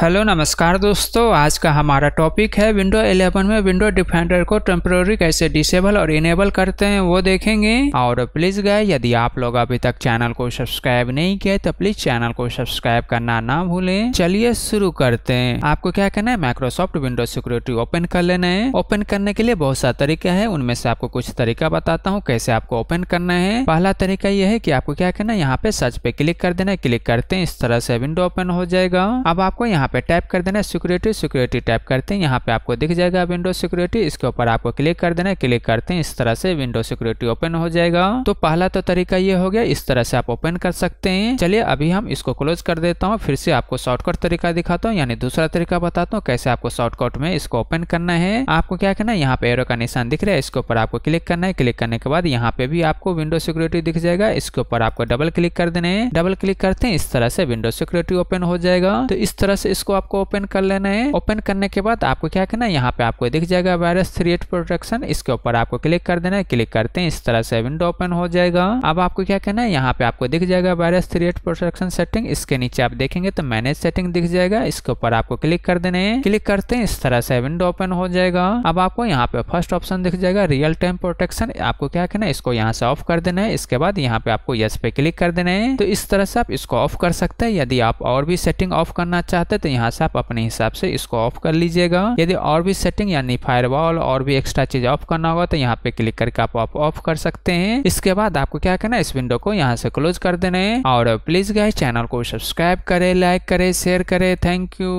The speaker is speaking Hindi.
हेलो नमस्कार दोस्तों आज का हमारा टॉपिक है विंडो 11 में विंडो डिफेंडर को टेम्प्रोरी कैसे डिसेबल और इनेबल करते हैं वो देखेंगे और प्लीज गए यदि आप लोग अभी तक चैनल को सब्सक्राइब नहीं किए तो प्लीज चैनल को सब्सक्राइब करना ना भूलें चलिए शुरू करते हैं आपको क्या करना है माइक्रोसॉफ्ट विंडो सिक्योरिटी ओपन कर लेना है ओपन करने के लिए बहुत सारा तरीका है उनमें से आपको कुछ तरीका बताता हूँ कैसे आपको ओपन करना है पहला तरीका ये है की आपको क्या करना है यहाँ पे सर्च पे क्लिक कर देना है क्लिक करते हैं इस तरह से विंडो ओपन हो जाएगा अब आपको यहाँ यहाँ पे टाइप कर देना है सिक्योरिटी सिक्योरिटी टाइप करते हैं यहाँ पे आपको दिख जाएगा विंडो सिक्योरिटी इसके ऊपर आपको क्लिक कर देना है क्लिक करते हैं इस तरह से विंडो सिक्योरिटी ओपन हो जाएगा तो पहला तो तरीका ये हो गया इस तरह से आप ओपन कर सकते हैं चलिए अभी हम इसको क्लोज कर देता हूँ फिर से आपको शॉर्टकट तरीका दिखाता हूँ यानी दूसरा तरीका बताता हूँ कैसे आपको शॉर्टकट में इसको ओपन करना है आपको क्या करना है यहाँ पे एरो का निशान दिख रहा है इसके ऊपर आपको क्लिक करना है क्लिक करने के बाद यहाँ पे भी आपको विंडो सिक्योरिटी दिख जाएगा इसके ऊपर आपको डबल क्लिक कर देना है डबल क्लिक करते हैं इस तरह से विंडो सिक्योरिटी ओपन हो जाएगा तो इस तरह से इसको आपको ओपन कर लेना है ओपन करने के बाद आपको क्या करना है यहाँ पे आपको दिख जाएगा वायरस एट प्रोटेक्शन इसके ऊपर आपको क्लिक कर देना है क्लिक करते हैं इस तरह से विंडो ओपन हो जाएगा अब आपको क्या करना है यहाँ पे आपको दिख जाएगा वायरस एट प्रोटेक्शन सेटिंग इसके नीचे आप देखेंगे तो मैनेज सेटिंग दिख जाएगा इसके ऊपर आपको क्लिक कर देना है क्लिक करते हैं इस तरह से विंडो ओपन हो जाएगा अब आपको यहाँ पे फर्स्ट ऑप्शन दिख जाएगा रियल टाइम प्रोटेक्शन आपको क्या करना है इसको यहाँ से ऑफ कर देना है इसके बाद यहाँ पे आपको यस पे क्लिक कर देना है तो इस तरह से आप इसको ऑफ कर सकते हैं यदि आप और भी सेटिंग ऑफ करना चाहते हैं तो तो यहाँ से आप अपने हिसाब से इसको ऑफ कर लीजिएगा यदि और भी सेटिंग यानी फायरवॉल और भी एक्स्ट्रा चीज ऑफ करना होगा तो यहाँ पे क्लिक करके आप ऑफ कर सकते हैं इसके बाद आपको क्या करना है इस विंडो को यहाँ से क्लोज कर देना है और प्लीज गाय चैनल को सब्सक्राइब करे लाइक करे शेयर करे थैंक यू